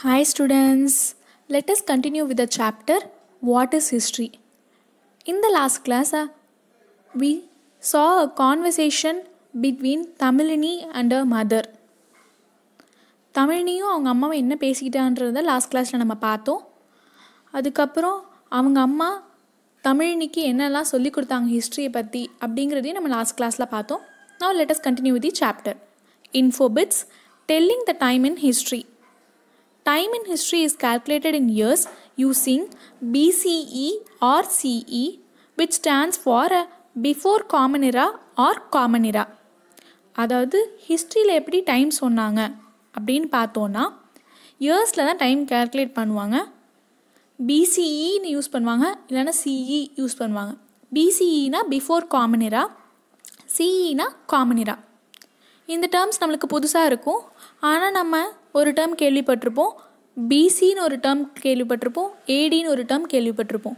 Hi students let us continue with the chapter What is History. In the last class, uh, we between Tamilini conversation between Tamilini தமிழினியும் அவங்க அம்மாவை என்ன பேசிக்கிட்டான்றத last கிளாஸில் நம்ம பார்த்தோம் அதுக்கப்புறம் அவங்க அம்மா தமிழினிக்கு என்னெல்லாம் சொல்லி கொடுத்தாங்க ஹிஸ்ட்ரியை பற்றி அப்படிங்கிறதையும் நம்ம லாஸ்ட் கிளாஸில் பார்த்தோம் now let's continue with the chapter infobits telling the time in history Time in history is calculated in years using BCE or CE which stands for before common era or common era அதாவது ஹிஸ்ட்ரியில் எப்படி time சொன்னாங்க அப்படின்னு பார்த்தோன்னா இயர்ஸில் தான் time calculate பண்ணுவாங்க பிசிஇன்னு use பண்ணுவாங்க இல்லைனா சிஇ யூஸ் e பண்ணுவாங்க பிசிஇனா பிஃபோர் காமன் இரா சிஇனா காமன் இரா இந்த டேர்ம்ஸ் நம்மளுக்கு புதுசாக இருக்கும் ஆனால் நம்ம ஒரு டேர்ம் கேள்விப்பட்டிருப்போம் பிசின்னு ஒரு டேர்ம் கேள்விப்பட்டிருப்போம் ஏடின்னு ஒரு டேர்ம் கேள்விப்பட்டிருப்போம்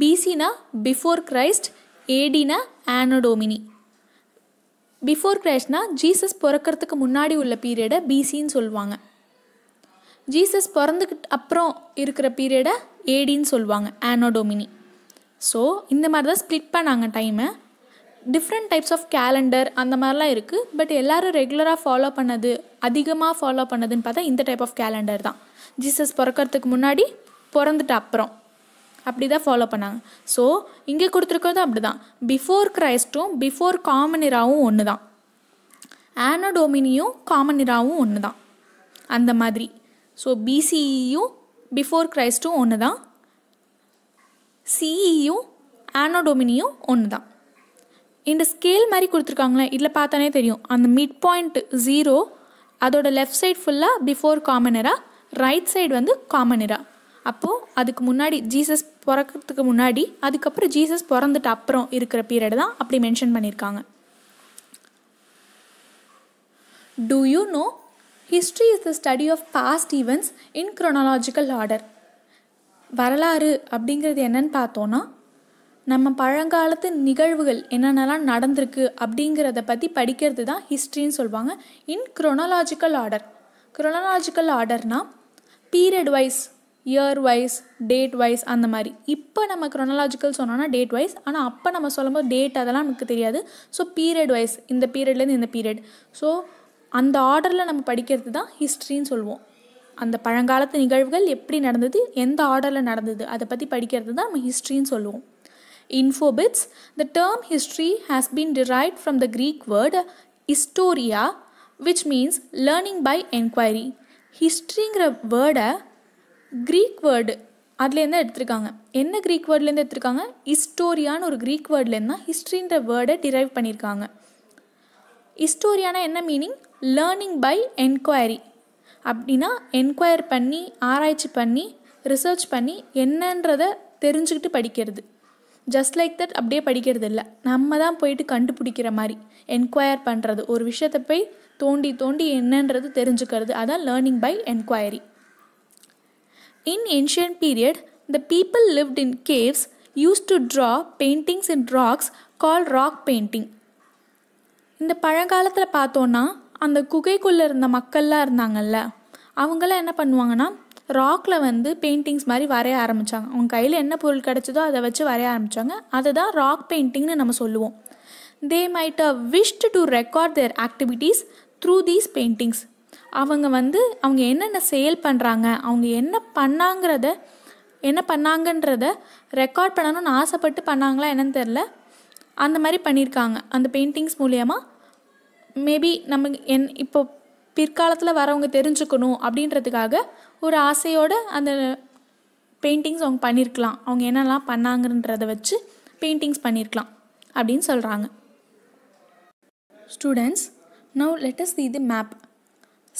பிசினா பிஃபோர் கிரைஸ்ட் ஏடினா ஆனோடோமினி பிஃபோர் கிரைஸ்ட்னா ஜீசஸ் பிறக்கிறதுக்கு முன்னாடி உள்ள பீரியடை பிசின்னு சொல்லுவாங்க ஜீசஸ் பிறந்துக்கிட்டு அப்புறம் இருக்கிற பீரியடை ஏடின்னு சொல்லுவாங்க ஆனோடோமினி ஸோ இந்த மாதிரி தான் ஸ்ப்ளிட் பண்ணாங்க டைமை டிஃப்ரெண்ட் டைப்ஸ் ஆஃப் கேலண்டர் அந்த மாதிரிலாம் இருக்குது பட் எல்லோரும் ரெகுலராக ஃபாலோ பண்ணது அதிகமாக ஃபாலோ பண்ணதுன்னு பார்த்தா இந்த டைப் ஆஃப் கேலண்டர் தான் ஜீசஸ் பிறக்கிறதுக்கு முன்னாடி பிறந்துட்டு அப்புறம் அப்படி தான் ஃபாலோ பண்ணாங்க ஸோ இங்கே கொடுத்துருக்கறதும் அப்படி தான் பிஃபோர் கிரைஸ்ட்டும் பிஃபோர் காமனிராவும் ஒன்று தான் ஆனடோமினியும் காமனிராவும் ஒன்று தான் அந்த மாதிரி ஸோ பிசிஇயும் பிஃபோர் கிரைஸ்ட்டும் ஒன்று தான் சிஇயும் ஆனோடோமினியும் ஒன்று தான் இந்த ஸ்கேல் மாதிரி கொடுத்துருக்காங்களே இதில் பார்த்தானே தெரியும் அந்த மிட் பாயிண்ட் ஜீரோ அதோட லெஃப்ட் சைட் ஃபுல்லாக பிஃபோர் காமனரா ரைட் சைடு வந்து காமனரா அப்போது அதுக்கு முன்னாடி ஜீசஸ் பிறக்கிறதுக்கு முன்னாடி அதுக்கப்புறம் ஜீசஸ் பிறந்துட்டு அப்புறம் இருக்கிற பீரியட் தான் அப்படி மென்ஷன் பண்ணியிருக்காங்க do you know history is the study of past events in chronological order வரலாறு அப்படிங்கிறது என்னன்னு பார்த்தோன்னா நம்ம பழங்காலத்து நிகழ்வுகள் என்னென்னலாம் நடந்திருக்கு அப்படிங்கிறத பற்றி படிக்கிறது தான் ஹிஸ்ட்ரின்னு சொல்லுவாங்க இன் குரோனாலாஜிக்கல் ஆர்டர் குரோனாலாஜிக்கல் ஆர்டர்னால் period wise year wise date wise அந்த மாதிரி இப்போ நம்ம குரோனாலாஜிக்கல் சொன்னோன்னா டேட் வைஸ் ஆனால் அப்போ நம்ம சொல்லும்போது டேட் அதெல்லாம் நமக்கு தெரியாது ஸோ பீரியட் வைஸ் இந்த பீரியட்லேருந்து இந்த பீரியட் ஸோ அந்த ஆர்டரில் நம்ம படிக்கிறது தான் ஹிஸ்ட்ரின்னு சொல்லுவோம் அந்த பழங்காலத்து நிகழ்வுகள் எப்படி நடந்தது எந்த ஆர்டரில் நடந்தது அதை பற்றி படிக்கிறது தான் நம்ம ஹிஸ்ட்ரின்னு சொல்லுவோம் Infobits, the term history has been derived from the Greek word historia, which means learning by enquiry ஹிஸ்ட்ரிங்கிற வேர்டை க்ரீக் வேர்டு அதுலேருந்து தான் எடுத்திருக்காங்க என்ன க்ரீக் வேர்ட்லேருந்து எடுத்திருக்காங்க ஹிஸ்டோரியான்னு ஒரு க்ரீக் வேர்ட்லேருந்து தான் ஹிஸ்ட்ரின்ற வேர்டை டிரைவ் பண்ணியிருக்காங்க ஹிஸ்டோரியானா என்ன மீனிங் லேர்னிங் பை என்கொயரி அப்படின்னா என்கொயர் பண்ணி ஆராய்ச்சி பண்ணி ரிசர்ச் பண்ணி என்னன்றதை தெரிஞ்சுக்கிட்டு படிக்கிறது ஜஸ்ட் லைக் தட் அப்படியே படிக்கிறது இல்லை நம்ம தான் போயிட்டு கண்டுபிடிக்கிற மாதிரி என்கொயர் பண்ணுறது ஒரு விஷயத்தை போய் தோண்டி தோண்டி என்னன்றது தெரிஞ்சுக்கிறது அதான் learning by enquiry in ancient period the people lived in caves use to draw paintings in rocks call rock painting இந்த பழங்காலத்தில் பார்த்தோன்னா அந்த குகைக்குள்ளே இருந்த மக்கள்லாம் இருந்தாங்கல்ல அவங்களாம் என்ன பண்ணுவாங்கன்னா ராக்ல வந்து பெயிண்டிங்ஸ் மாதிரி வரைய ஆரம்பித்தாங்க அவங்க கையில் என்ன பொருள் கிடைச்சதோ அதை வச்சு வரைய ஆரம்பித்தாங்க அதை தான் ராக் பெயிண்டிங்னு நம்ம சொல்லுவோம் they might a wished to record their activities through these paintings அவங்க வந்து அவங்க என்னென்ன சேல் பண்ணுறாங்க அவங்க என்ன பண்ணாங்கிறத என்ன பண்ணாங்கன்றத ரெக்கார்ட் பண்ணணும்னு ஆசைப்பட்டு பண்ணாங்களா என்னன்னு தெரில அந்த மாதிரி பண்ணியிருக்காங்க அந்த பெயிண்டிங்ஸ் மூலியமாக மேபி நம்ம என் இப்போ பிற்காலத்தில் வரவங்க தெரிஞ்சுக்கணும் அப்படின்றதுக்காக ஒரு ஆசையோடு அந்த பெயிண்டிங்ஸ் அவங்க பண்ணியிருக்கலாம் அவங்க என்னெல்லாம் பண்ணாங்கன்றத வச்சு பெயிண்டிங்ஸ் பண்ணியிருக்கலாம் அப்படின்னு சொல்கிறாங்க students now let's the the map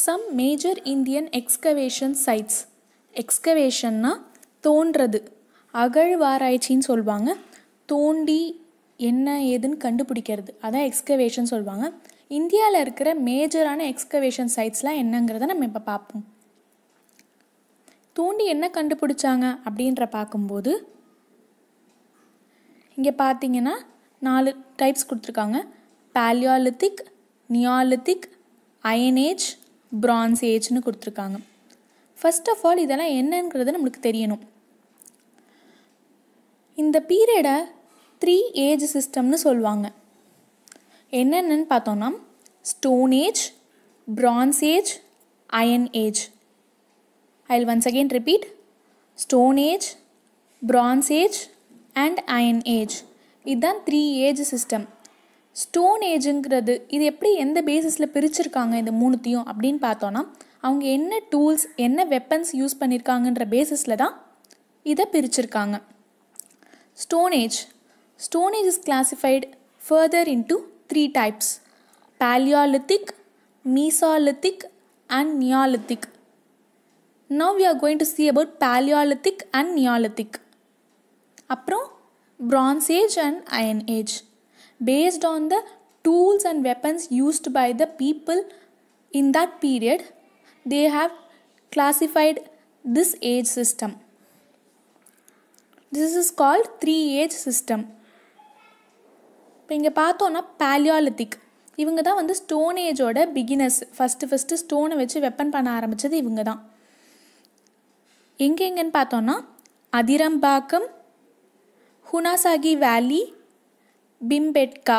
some major Indian excavation sites எக்ஸ்கவேஷன்னா தோன்றது அகழ்வாராய்ச்சின்னு சொல்லுவாங்க தோண்டி என்ன ஏதுன்னு கண்டுபிடிக்கிறது அதான் எக்ஸ்கவேஷன் சொல்லுவாங்க இந்தியாவில் இருக்கிற மேஜரான எக்ஸ்கவேஷன் சைட்ஸ்லாம் என்னங்கிறத நம்ம இப்போ பார்ப்போம் தூண்டி என்ன கண்டுபிடிச்சாங்க அப்படின்ற பார்க்கும்போது இங்கே பார்த்தீங்கன்னா நாலு டைப்ஸ் கொடுத்துருக்காங்க பேலியாலித்திக் நியாலித்திக் அயனேஜ் பிரான்ஸ் ஏஜ்னு கொடுத்துருக்காங்க ஃபர்ஸ்ட் ஆஃப் ஆல் இதெல்லாம் என்னங்கிறது நம்மளுக்கு தெரியணும் இந்த பீரியடை த்ரீ ஏஜ் சிஸ்டம்னு சொல்லுவாங்க என்னென்னு பார்த்தோன்னா stone age bronze age iron age I will once again repeat stone age bronze age and iron age இதுதான் த்ரீ ஏஜ் சிஸ்டம் ஸ்டோன் ஏஜுங்கிறது இது எப்படி எந்த பேசிஸில் பிரிச்சிருக்காங்க இந்த மூணுத்தையும் அப்படின்னு பார்த்தோன்னா அவங்க என்ன டூல்ஸ் என்ன வெப்பன்ஸ் யூஸ் பண்ணியிருக்காங்கன்ற பேசிஸில் தான் இதை பிரிச்சிருக்காங்க stone age stone age is classified further into three types Paleolithic, Mesolithic, and Neolithic. Now we are going to see about Paleolithic and Neolithic. அப்புறம் Bronze Age and Iron Age. Based on the tools and weapons used by the people in that period, they have classified this age system. This is called three age system. இப்போ இங்கே பார்த்தோன்னா பேலியாலித்திக் இவங்க தான் வந்து stone ஏஜோட beginners first first ஸ்டோனை வச்சு weapon பண்ண ஆரம்பித்தது இவங்க தான் எங்கே எங்கேன்னு பார்த்தோன்னா அதிரம்பாக்கம் ஹுனாசாகி வேலி பிம்பெட்கா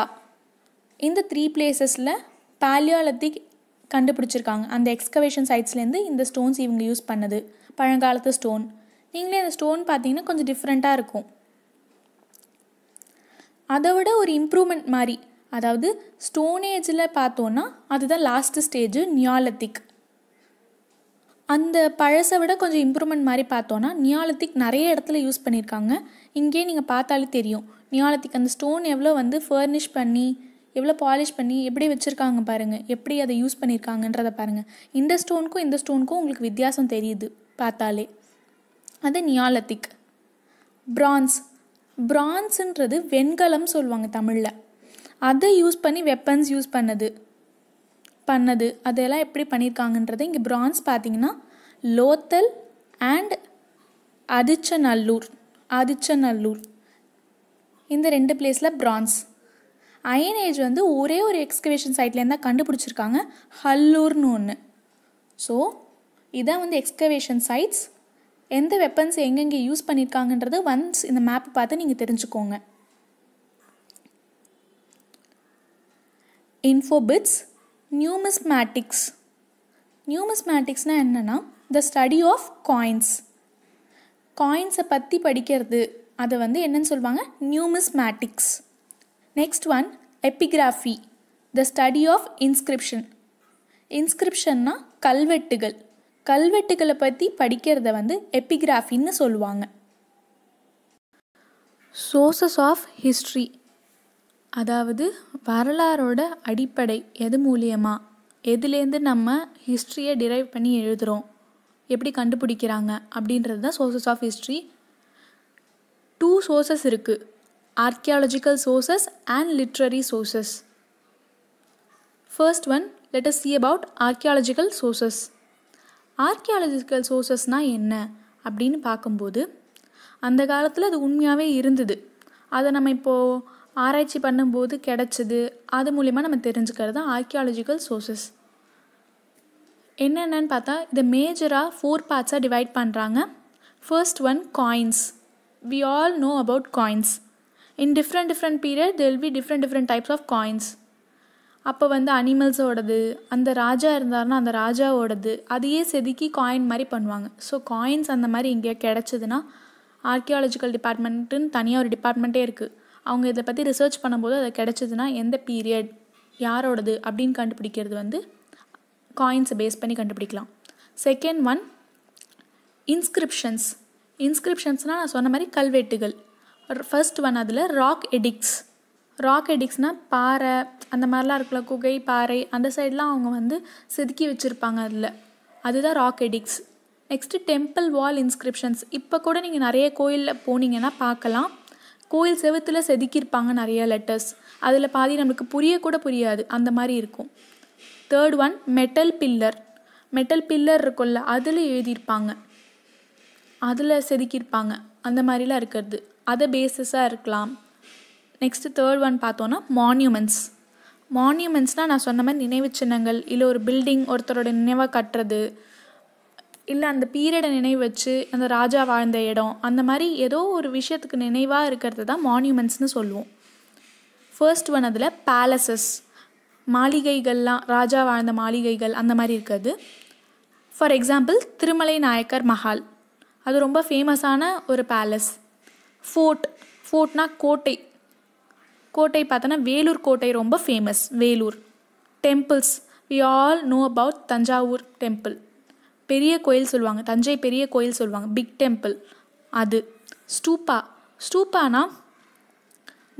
இந்த த்ரீ பிளேசஸில் பேலியாலத்திக் கண்டுபிடிச்சிருக்காங்க அந்த எக்ஸ்கவேஷன் சைட்ஸ்லேருந்து இந்த ஸ்டோன்ஸ் இவங்க யூஸ் பண்ணது பழங்காலத்து ஸ்டோன் நீங்களே அந்த ஸ்டோன் பார்த்தீங்கன்னா கொஞ்சம் டிஃப்ரெண்ட்டாக இருக்கும் அதை விட ஒரு இம்ப்ரூவ்மெண்ட் மாதிரி அதாவது ஸ்டோன் ஏஜில் பார்த்தோன்னா அதுதான் லாஸ்ட்டு ஸ்டேஜு நியாலத்திக் அந்த பழசை விட கொஞ்சம் இம்ப்ரூவ்மெண்ட் மாதிரி பார்த்தோன்னா நியாலத்திக் நிறைய இடத்துல யூஸ் பண்ணியிருக்காங்க இங்கேயே நீங்கள் பார்த்தாலே தெரியும் நியாலத்திக் அந்த ஸ்டோன் எவ்வளோ வந்து ஃபர்னிஷ் பண்ணி எவ்வளோ பாலிஷ் பண்ணி எப்படி வச்சுருக்காங்க பாருங்கள் எப்படி அதை யூஸ் பண்ணியிருக்காங்கன்றதை பாருங்கள் இந்த ஸ்டோனுக்கும் இந்த ஸ்டோனுக்கும் உங்களுக்கு வித்தியாசம் தெரியுது பார்த்தாலே அது நியாலத்திக் பிரான்ஸ் பிரான்ஸுன்றது வெண்கலம் சொல்லுவாங்க தமிழில் அதை யூஸ் பண்ணி வெப்பன்ஸ் யூஸ் பண்ணது பண்ணது அதெல்லாம் எப்படி பண்ணியிருக்காங்கன்றது இங்கே பிரான்ஸ் பார்த்தீங்கன்னா லோத்தல் அண்ட் அதிச்சநல்லூர் அதிச்சநல்லூர் இந்த ரெண்டு பிளேஸில் பிரான்ஸ் அயன் ஏஜ் வந்து ஒரே ஒரு எக்ஸ்கவேஷன் சைட்லேருந்து தான் கண்டுபிடிச்சிருக்காங்க ஹல்லூர்னு ஒன்று ஸோ இதான் வந்து எக்ஸ்கவேஷன் சைட்ஸ் எந்த வெப்பன்ஸ் எங்கெங்கே யூஸ் பண்ணியிருக்காங்கன்றது ஒன்ஸ் இந்த மேப் பார்த்து நீங்கள் தெரிஞ்சுக்கோங்க இன்ஃபோபிட்ஸ் நியூமிஸ்மேட்டிக்ஸ் நியூமிஸ்மேட்டிக்ஸ்னால் என்னென்னா த ஸ்டடி ஆஃப் காயின்ஸ் காயின்ஸை பற்றி படிக்கிறது அதை வந்து என்னன்னு சொல்லுவாங்க numismatics next one epigraphy the study of inscription இன்ஸ்கிரிப்ஷன்னா கல்வெட்டுகள் கல்வெட்டுகளை பற்றி படிக்கிறத வந்து எப்பிகிராஃபின்னு சொல்லுவாங்க சோர்சஸ் ஆஃப் ஹிஸ்ட்ரி அதாவது வரலாறோட அடிப்படை எது மூலியமா எதுலேருந்து நம்ம ஹிஸ்ட்ரியை டிரைவ் பண்ணி எழுதுகிறோம் எப்படி கண்டுபிடிக்கிறாங்க அப்படின்றது தான் sources of history two sources இருக்குது archaeological sources and literary sources first one let us see about archaeological sources archaeological சோர்சஸ்னால் என்ன அப்படின்னு பார்க்கும்போது அந்த காலத்தில் அது உண்மையாகவே இருந்தது அதை நம்ம இப்போது ஆராய்ச்சி பண்ணும்போது கிடச்சிது அது மூலிமா நம்ம தெரிஞ்சுக்கிறது தான் ஆர்கியாலஜிக்கல் சோர்சஸ் என்னென்னு பார்த்தா இதை மேஜராக ஃபோர் பார்ட்ஸாக டிவைட் பண்ணுறாங்க first one coins we all know about coins in different different period till be different different types of coins அப்போ வந்து அனிமல்ஸோடது அந்த ராஜா இருந்தாருன்னா அந்த ராஜாவோடது அதையே செதுக்கி காயின் மாதிரி பண்ணுவாங்க ஸோ காயின்ஸ் அந்த மாதிரி இங்கே கிடச்சிதுன்னா ஆர்கியாலஜிக்கல் டிபார்ட்மெண்ட்டுன்னு தனியாக ஒரு டிபார்ட்மெண்ட்டே இருக்குது அவங்க இதை பற்றி ரிசர்ச் பண்ணும்போது அதை கிடச்சிதுன்னா எந்த பீரியட் யாரோடது அப்படின்னு கண்டுபிடிக்கிறது வந்து காயின்ஸை பேஸ் பண்ணி கண்டுபிடிக்கலாம் செகண்ட் ஒன் இன்ஸ்கிரிப்ஷன்ஸ் இன்ஸ்கிரிப்ஷன்ஸ்னால் நான் சொன்ன மாதிரி கல்வெட்டுகள் ஃபர்ஸ்ட் ஒன் அதில் ராக் எடிக்ஸ் ராக் எடிக்ஸ்னால் பாறை அந்த மாதிரிலாம் இருக்குல்ல குகை பாறை அந்த சைட்லாம் அவங்க வந்து செதுக்கி வச்சுருப்பாங்க அதில் அதுதான் rock edicts next temple wall inscriptions இப்போ கூட நீங்கள் நிறைய கோயிலில் போனீங்கன்னா பார்க்கலாம் கோயில் செவத்தில் செதுக்கியிருப்பாங்க நிறைய லெட்டர்ஸ் அதில் பாதி நம்மளுக்கு புரியக்கூட புரியாது அந்த மாதிரி இருக்கும் third one metal pillar metal pillar இருக்கும்ல அதில் எழுதியிருப்பாங்க அதில் செதுக்கியிருப்பாங்க அந்த மாதிரிலாம் இருக்கிறது அதை பேஸஸாக இருக்கலாம் நெக்ஸ்ட்டு தேர்ட் ஒன் பார்த்தோன்னா மான்யூமெண்ட்ஸ் மான்யூமெண்ட்ஸ்னால் நான் சொன்ன மாதிரி நினைவு சின்னங்கள் இல்லை ஒரு பில்டிங் ஒருத்தரோட நினைவாக கட்டுறது இல்லை அந்த பீரியடை நினைவு வச்சு அந்த ராஜா வாழ்ந்த இடம் அந்த மாதிரி ஏதோ ஒரு விஷயத்துக்கு நினைவாக இருக்கிறது தான் மான்யூமெண்ட்ஸ்னு சொல்லுவோம் ஃபர்ஸ்ட் ஒன் அதில் பேலசஸ் மாளிகைகள்லாம் ராஜா வாழ்ந்த மாளிகைகள் அந்த மாதிரி இருக்கிறது ஃபார் எக்ஸாம்பிள் திருமலை நாயக்கர் மஹால் அது ரொம்ப ஃபேமஸான ஒரு பேலஸ் ஃபோர்ட் ஃபோர்ட்னா கோட்டை கோட்டை பார்த்தோன்னா வேலூர் கோட்டை ரொம்ப famous Vellore temples we all know about Thanjavur temple பெரிய கோயில் சொல்லுவாங்க தஞ்சை பெரிய கோயில் சொல்லுவாங்க பிக் டெம்பிள் அது ஸ்டூப்பா ஸ்டூப்பானா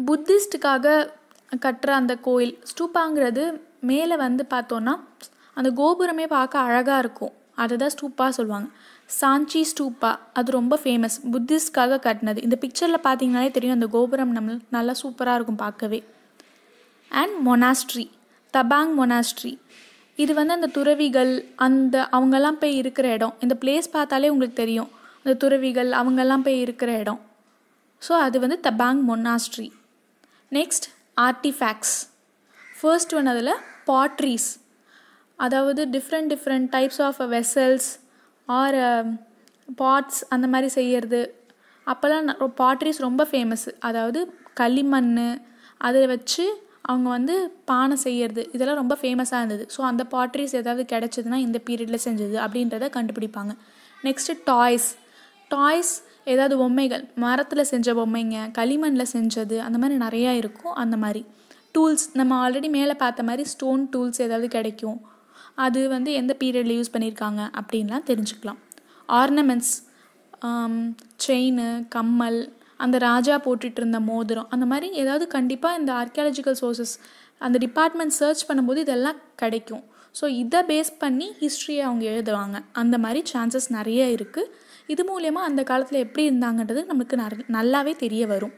புத்திஸ்டுக்காக கட்டுற அந்த கோயில் ஸ்டூப்பாங்கிறது மேலே வந்து பார்த்தோன்னா அந்த கோபுரமே பார்க்க அழகாக இருக்கும் அதை தான் ஸ்டூப்பாக சொல்லுவாங்க சாஞ்சி ஸ்டூப்பா அது ரொம்ப ஃபேமஸ் புத்திஸ்ட்காக கட்டினது இந்த பிக்சரில் பார்த்தீங்கனாலே தெரியும் அந்த கோபுரம் நம்ம நல்லா சூப்பராக இருக்கும் பார்க்கவே அண்ட் மொனாஸ்ட்ரி தபாங் மொனாஸ்ட்ரி இது வந்து அந்த துறவிகள் அந்த அவங்கெல்லாம் போய் இருக்கிற இடம் இந்த பிளேஸ் பார்த்தாலே உங்களுக்கு தெரியும் அந்த துறவிகள் அவங்கெல்லாம் போய் இருக்கிற இடம் ஸோ அது வந்து Tabo monastery next artefacts first one அதில் பாட்ரிஸ் அதாவது different different types of vessels or pots அந்த மாதிரி செய்கிறது அப்போல்லாம் பாட்ரிஸ் ரொம்ப ஃபேமஸ்ஸு அதாவது களிமண் அதை வச்சு அவங்க வந்து பானை செய்கிறது இதெல்லாம் ரொம்ப ஃபேமஸாக இருந்தது ஸோ அந்த பாட்ரிஸ் ஏதாவது கிடச்சிதுன்னா இந்த பீரியடில் செஞ்சது அப்படின்றத கண்டுபிடிப்பாங்க நெக்ஸ்ட்டு டாய்ஸ் டாய்ஸ் ஏதாவது பொம்மைகள் மரத்தில் செஞ்ச பொம்மைங்க களிமண்ணில் செஞ்சது அந்த மாதிரி நிறையா இருக்கும் அந்த மாதிரி டூல்ஸ் நம்ம ஆல்ரெடி மேலே பார்த்த மாதிரி ஸ்டோன் டூல்ஸ் ஏதாவது கிடைக்கும் அது வந்து எந்த பீரியடில் யூஸ் பண்ணியிருக்காங்க அப்படின்லாம் தெரிஞ்சுக்கலாம் ஆர்னமெண்ட்ஸ் செயின் um, கம்மல் அந்த ராஜா போட்டுட்டு இருந்த மோதிரம் அந்த மாதிரி ஏதாவது கண்டிப்பாக இந்த ஆர்கியாலஜிக்கல் சோர்சஸ் அந்த டிபார்ட்மெண்ட் சர்ச் பண்ணும்போது இதெல்லாம் கிடைக்கும் ஸோ இதை பேஸ் பண்ணி ஹிஸ்ட்ரியை அவங்க எழுதுவாங்க அந்த மாதிரி சான்சஸ் நிறைய இருக்குது இது மூலயமா அந்த காலத்தில் எப்படி இருந்தாங்கன்றது நமக்கு நல்லாவே தெரிய வரும்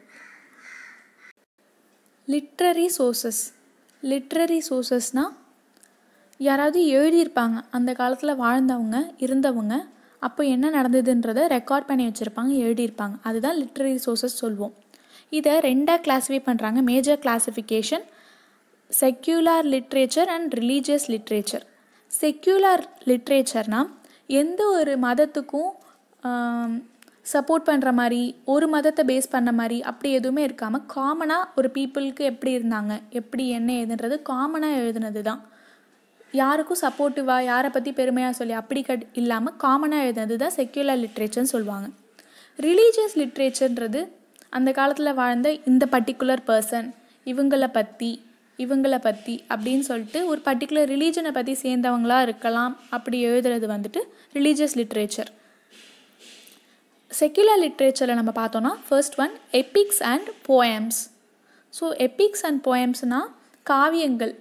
லிட்ரரி சோர்சஸ் லிட்ரரி சோர்சஸ்னால் யாராவது எழுதியிருப்பாங்க அந்த காலத்தில் வாழ்ந்தவங்க இருந்தவங்க அப்போ என்ன நடந்ததுன்றதை ரெக்கார்ட் பண்ணி வச்சுருப்பாங்க எழுதியிருப்பாங்க அதுதான் லிட்ரரி சோர்ஸஸ் சொல்லுவோம் இதை ரெண்டாக கிளாஸிஃபை பண்ணுறாங்க major classification secular literature and religious literature secular லிட்ரேச்சர்னால் எந்த ஒரு மதத்துக்கும் சப்போர்ட் பண்ணுற மாதிரி ஒரு மதத்தை பேஸ் பண்ண மாதிரி அப்படி எதுவுமே இருக்காமல் காமனாக ஒரு பீப்புளுக்கு எப்படி இருந்தாங்க எப்படி என்ன ஏதுன்றது காமனாக எழுதுனது தான் யாருக்கும் சப்போர்ட்டிவாக யாரை பற்றி பெருமையாக சொல்லி அப்படி கட் இல்லாமல் காமனாக எழுதுனது தான் செக்யூலர் லிட்ரேச்சர்னு சொல்லுவாங்க ரிலீஜியஸ் லிட்ரேச்சர்ன்றது அந்த காலத்தில் வாழ்ந்த இந்த பர்டிகுலர் பர்சன் இவங்களை பற்றி இவங்களை பற்றி அப்படின்னு சொல்லிட்டு ஒரு பர்டிகுலர் ரிலீஜனை பற்றி சேர்ந்தவங்களாக இருக்கலாம் அப்படி எழுதுறது வந்துட்டு ரிலீஜியஸ் லிட்ரேச்சர் செக்யூலர் லிட்ரேச்சரில் நம்ம பார்த்தோன்னா first one epics and poems so epics and போயம்ஸ்னால் காவியங்கள்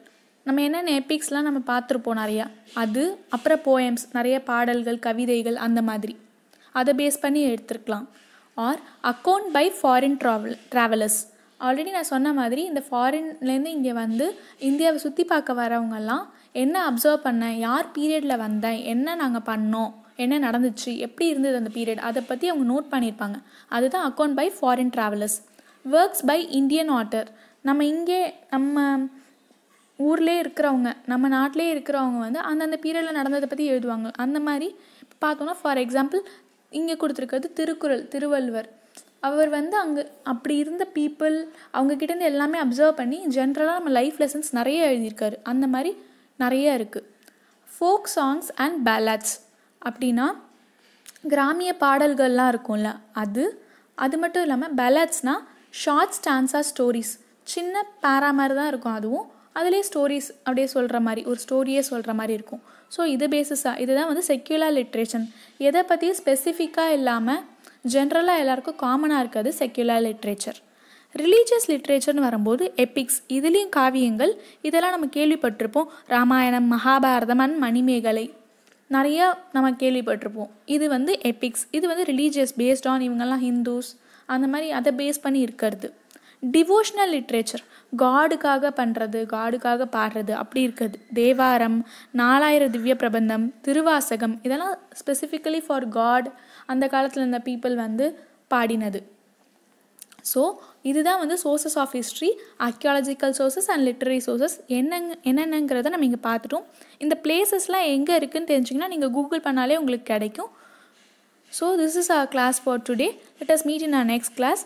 நம்ம என்னென்ன எபிக்ஸ்லாம் நம்ம பார்த்துருப்போம் நிறையா அது அப்புறம் போயம்ஸ் நிறைய பாடல்கள் கவிதைகள் அந்த மாதிரி அதை பேஸ் பண்ணி எடுத்துருக்கலாம் or account by foreign travel travellers already நான் சொன்ன மாதிரி இந்த ஃபாரின்லேருந்து இங்கே வந்து இந்தியாவை சுற்றி பார்க்க வரவங்கெல்லாம் என்ன அப்சர்வ் பண்ணேன் யார் பீரியடில் வந்தேன் என்ன நாங்கள் பண்ணோம் என்ன நடந்துச்சு எப்படி இருந்தது அந்த பீரியட் அதை பற்றி அவங்க நோட் பண்ணியிருப்பாங்க அதுதான் account by foreign travellers works by Indian author நம்ம இங்கே நம்ம ஊர்லேயே இருக்கிறவங்க நம்ம நாட்டிலே இருக்கிறவங்க வந்து அந்தந்த பீரியடில் நடந்ததை பற்றி எழுதுவாங்க அந்த மாதிரி பார்த்தோன்னா ஃபார் எக்ஸாம்பிள் இங்கே கொடுத்துருக்கிறது திருக்குறள் திருவள்ளுவர் அவர் வந்து அங்கே அப்படி இருந்த பீப்புள் அவங்கக்கிட்டேருந்து எல்லாமே அப்சர்வ் பண்ணி ஜென்ரலாக நம்ம லைஃப் லெசன்ஸ் நிறைய எழுதியிருக்காரு அந்த மாதிரி நிறைய இருக்குது ஃபோக் சாங்ஸ் அண்ட் பேலட்ஸ் அப்படின்னா கிராமிய பாடல்கள்லாம் இருக்கும்ல அது அது மட்டும் இல்லாமல் பேலட்ஸ்னால் ஷார்ட் ஸ்டான்ஸா ஸ்டோரிஸ் சின்ன பேரா மாதிரி தான் இருக்கும் அதுவும் அதிலே ஸ்டோரிஸ் அப்படியே சொல்கிற மாதிரி ஒரு ஸ்டோரியே சொல்கிற மாதிரி இருக்கும் ஸோ இது பேசிஸாக இதுதான் வந்து செக்யூலர் லிட்ரேச்சர் எதை பற்றியும் ஸ்பெசிஃபிக்காக இல்லாமல் ஜென்ரலாக எல்லாருக்கும் காமனாக இருக்கிறது செக்யூலர் லிட்ரேச்சர் ரிலீஜியஸ் லிட்ரேச்சர்னு வரும்போது எப்பிக்ஸ் இதுலேயும் காவியங்கள் இதெல்லாம் நம்ம கேள்விப்பட்டிருப்போம் ராமாயணம் மகாபாரதம் அண்ட் மணிமேகலை நிறையா நம்ம கேள்விப்பட்டிருப்போம் இது வந்து எப்பிக்ஸ் இது வந்து ரிலீஜியஸ் பேஸ்ட் ஆன் இவங்கெல்லாம் ஹிந்துஸ் அந்த மாதிரி அதை பேஸ் பண்ணி இருக்கிறது டிவோஷ்னல் லிட்ரேச்சர் காடுக்காக பண்ணுறது காடுக்காக பாடுறது அப்படி இருக்குது தேவாரம் நாலாயிர திவ்ய பிரபந்தம் திருவாசகம் இதெல்லாம் ஸ்பெசிஃபிக்கலி ஃபார் காட் அந்த காலத்தில் இருந்த பீப்புள் வந்து பாடினது ஸோ இதுதான் வந்து sources of history archaeological sources and literary sources என்னங்க என்னென்னங்கிறத நம்ம இங்கே பார்த்துட்டோம் இந்த பிளேசஸ்லாம் எங்கே இருக்குதுன்னு தெரிஞ்சிங்கன்னா நீங்கள் கூகுள் பண்ணாலே உங்களுக்கு கிடைக்கும் so this is a class for today let us meet in a next class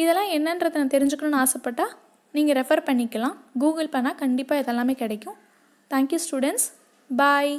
இதெல்லாம் என்னன்றதை நான் தெரிஞ்சுக்கணுன்னு ஆசைப்பட்டால் நீங்கள் ரெஃபர் பண்ணிக்கலாம் கூகுள் பண்ணால் கண்டிப்பாக இதெல்லாமே கிடைக்கும் தேங்க்யூ ஸ்டூடெண்ட்ஸ் பாய்